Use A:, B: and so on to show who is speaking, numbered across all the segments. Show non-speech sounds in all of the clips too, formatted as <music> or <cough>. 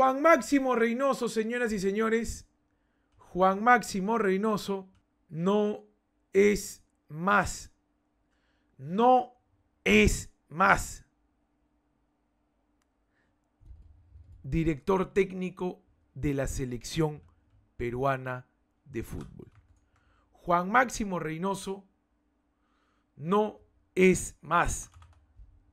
A: Juan Máximo Reynoso, señoras y señores, Juan Máximo Reynoso no es más. No es más. Director técnico de la selección peruana de fútbol. Juan Máximo Reynoso no es más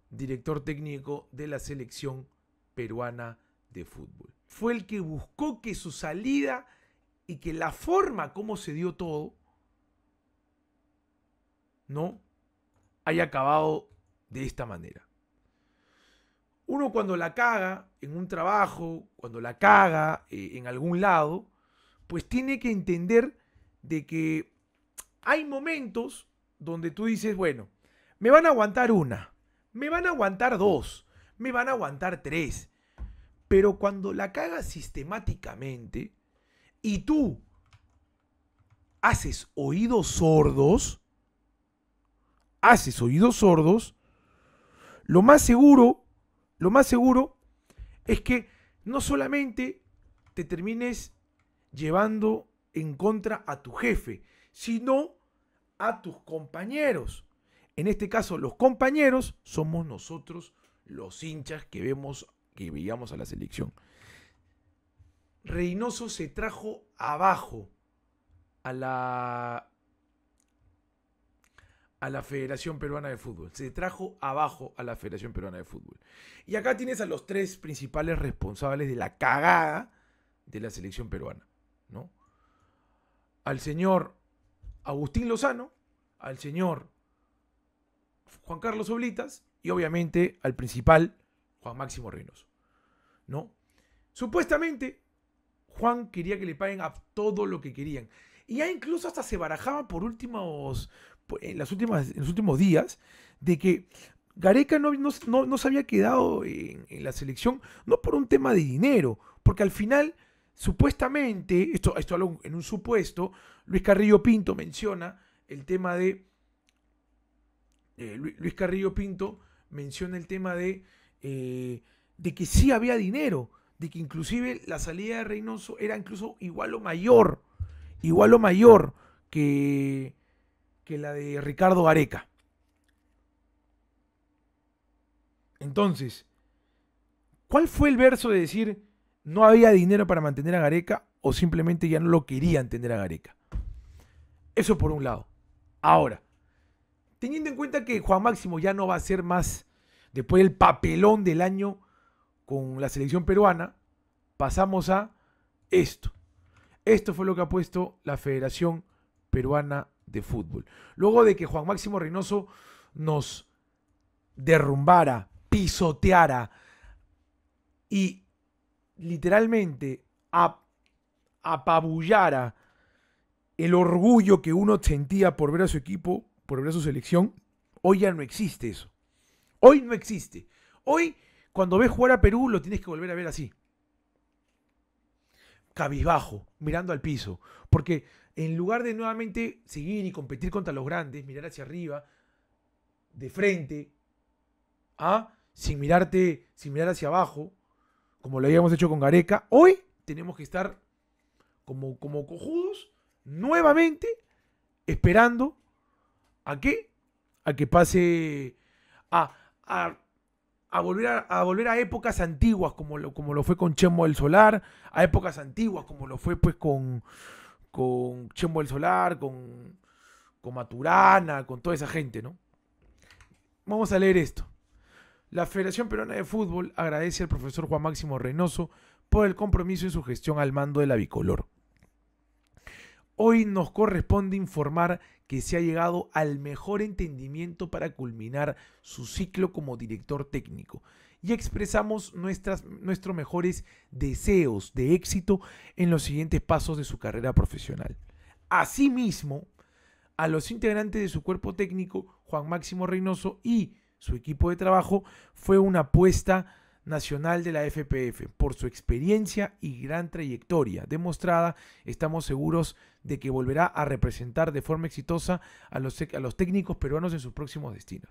A: director técnico de la selección peruana de de fútbol. Fue el que buscó que su salida y que la forma como se dio todo no haya acabado de esta manera. Uno cuando la caga en un trabajo, cuando la caga eh, en algún lado, pues tiene que entender de que hay momentos donde tú dices, bueno, me van a aguantar una, me van a aguantar dos, me van a aguantar tres, pero cuando la cagas sistemáticamente y tú haces oídos sordos, haces oídos sordos, lo más seguro, lo más seguro es que no solamente te termines llevando en contra a tu jefe, sino a tus compañeros. En este caso, los compañeros somos nosotros los hinchas que vemos que veíamos a la selección. Reynoso se trajo abajo a la a la Federación Peruana de Fútbol. Se trajo abajo a la Federación Peruana de Fútbol. Y acá tienes a los tres principales responsables de la cagada de la selección peruana, ¿no? Al señor Agustín Lozano, al señor Juan Carlos Oblitas y obviamente al principal a Máximo Reynoso. ¿No? Supuestamente, Juan quería que le paguen a todo lo que querían. Y ya incluso hasta se barajaba por últimos, en, las últimas, en los últimos días, de que Gareca no, no, no, se había quedado en, la selección, no por un tema de dinero, porque al final, supuestamente, esto, esto en un supuesto, Luis Carrillo Pinto menciona el tema de... Eh, Luis Carrillo Pinto menciona el tema de eh, de que sí había dinero, de que inclusive la salida de Reynoso era incluso igual o mayor, igual o mayor que, que la de Ricardo Gareca. Entonces, ¿cuál fue el verso de decir no había dinero para mantener a Gareca o simplemente ya no lo querían tener a Gareca? Eso por un lado. Ahora, teniendo en cuenta que Juan Máximo ya no va a ser más Después del papelón del año con la selección peruana, pasamos a esto. Esto fue lo que ha puesto la Federación Peruana de Fútbol. Luego de que Juan Máximo Reynoso nos derrumbara, pisoteara y literalmente apabullara el orgullo que uno sentía por ver a su equipo, por ver a su selección, hoy ya no existe eso. Hoy no existe. Hoy, cuando ves jugar a Perú, lo tienes que volver a ver así. Cabizbajo, mirando al piso. Porque en lugar de nuevamente seguir y competir contra los grandes, mirar hacia arriba, de frente, ¿ah? sin mirarte, sin mirar hacia abajo, como lo habíamos hecho con Gareca, hoy tenemos que estar como, como cojudos, nuevamente, esperando a qué? A que pase a, a, volver a, volver a épocas antiguas, como lo, como lo fue con Chemo del Solar, a épocas antiguas, como lo fue pues con, con Chemo del Solar, con, con Maturana, con toda esa gente, ¿no? Vamos a leer esto. La Federación Peruana de Fútbol agradece al profesor Juan Máximo Reynoso por el compromiso y su gestión al mando de la bicolor. Hoy nos corresponde informar que se ha llegado al mejor entendimiento para culminar su ciclo como director técnico y expresamos nuestras, nuestros mejores deseos de éxito en los siguientes pasos de su carrera profesional. Asimismo, a los integrantes de su cuerpo técnico, Juan Máximo Reynoso y su equipo de trabajo, fue una apuesta nacional de la FPF. Por su experiencia y gran trayectoria demostrada, estamos seguros de que volverá a representar de forma exitosa a los, a los técnicos peruanos en sus próximos destinos.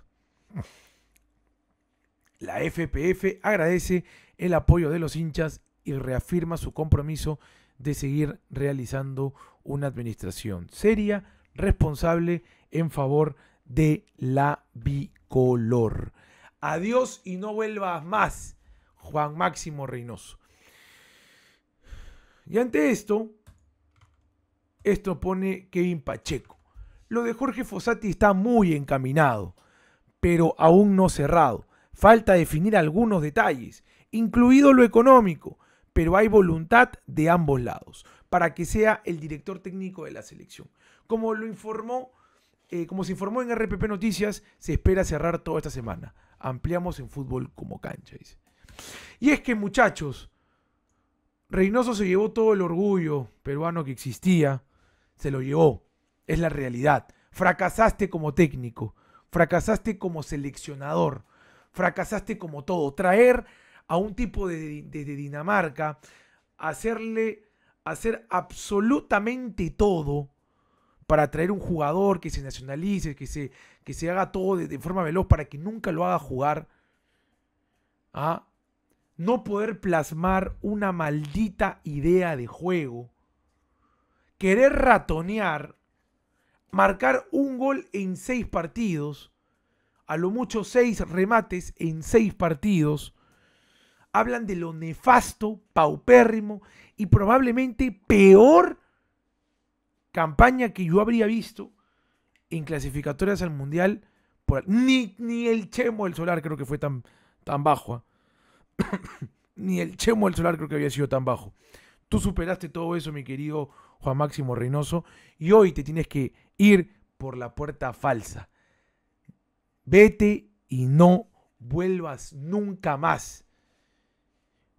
A: La FPF agradece el apoyo de los hinchas y reafirma su compromiso de seguir realizando una administración seria, responsable en favor de la bicolor. Adiós y no vuelvas más. Juan Máximo Reynoso. Y ante esto, esto pone Kevin Pacheco. Lo de Jorge Fossati está muy encaminado, pero aún no cerrado. Falta definir algunos detalles, incluido lo económico, pero hay voluntad de ambos lados para que sea el director técnico de la selección. Como lo informó, eh, como se informó en RPP Noticias, se espera cerrar toda esta semana. Ampliamos en fútbol como cancha, dice. Y es que, muchachos, Reynoso se llevó todo el orgullo peruano que existía, se lo llevó. Es la realidad. Fracasaste como técnico, fracasaste como seleccionador, fracasaste como todo. Traer a un tipo de, de, Dinamarca, hacerle, hacer absolutamente todo para traer un jugador que se nacionalice, que se, que se haga todo de, forma veloz para que nunca lo haga jugar. a ¿ah? no poder plasmar una maldita idea de juego, querer ratonear, marcar un gol en seis partidos, a lo mucho seis remates en seis partidos, hablan de lo nefasto, paupérrimo y probablemente peor campaña que yo habría visto en clasificatorias al Mundial. ni, ni el Chemo del Solar creo que fue tan, tan bajo. ¿ah? <coughs> ni el Chemo del Solar creo que había sido tan bajo. Tú superaste todo eso, mi querido Juan Máximo Reynoso, y hoy te tienes que ir por la puerta falsa. Vete y no vuelvas nunca más.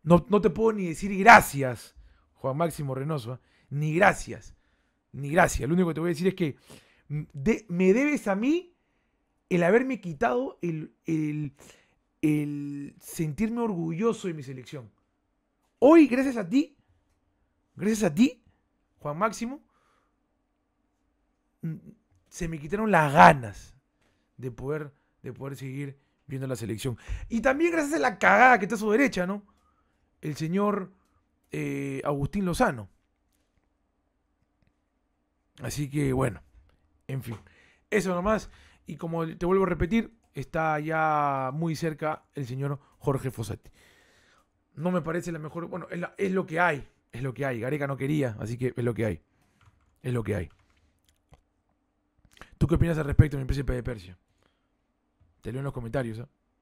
A: No, no te puedo ni decir gracias, Juan Máximo Reynoso, ¿eh? ni gracias, ni gracias. Lo único que te voy a decir es que me debes a mí el haberme quitado el, el el sentirme orgulloso de mi selección. Hoy, gracias a ti, gracias a ti, Juan Máximo, mm, se me quitaron las ganas de poder, de poder seguir viendo la selección. Y también gracias a la cagada que está a su derecha, ¿no? El señor eh, Agustín Lozano. Así que bueno, en fin, eso nomás. Y como te vuelvo a repetir, está ya muy cerca el señor Jorge Fossati. No me parece la mejor. Bueno, es, lo que hay. Es lo que hay. Gareca no quería, así que es lo que hay. Es lo que hay. ¿Tú qué opinas al respecto, mi príncipe de Persia? Te leo en los comentarios. ¿eh?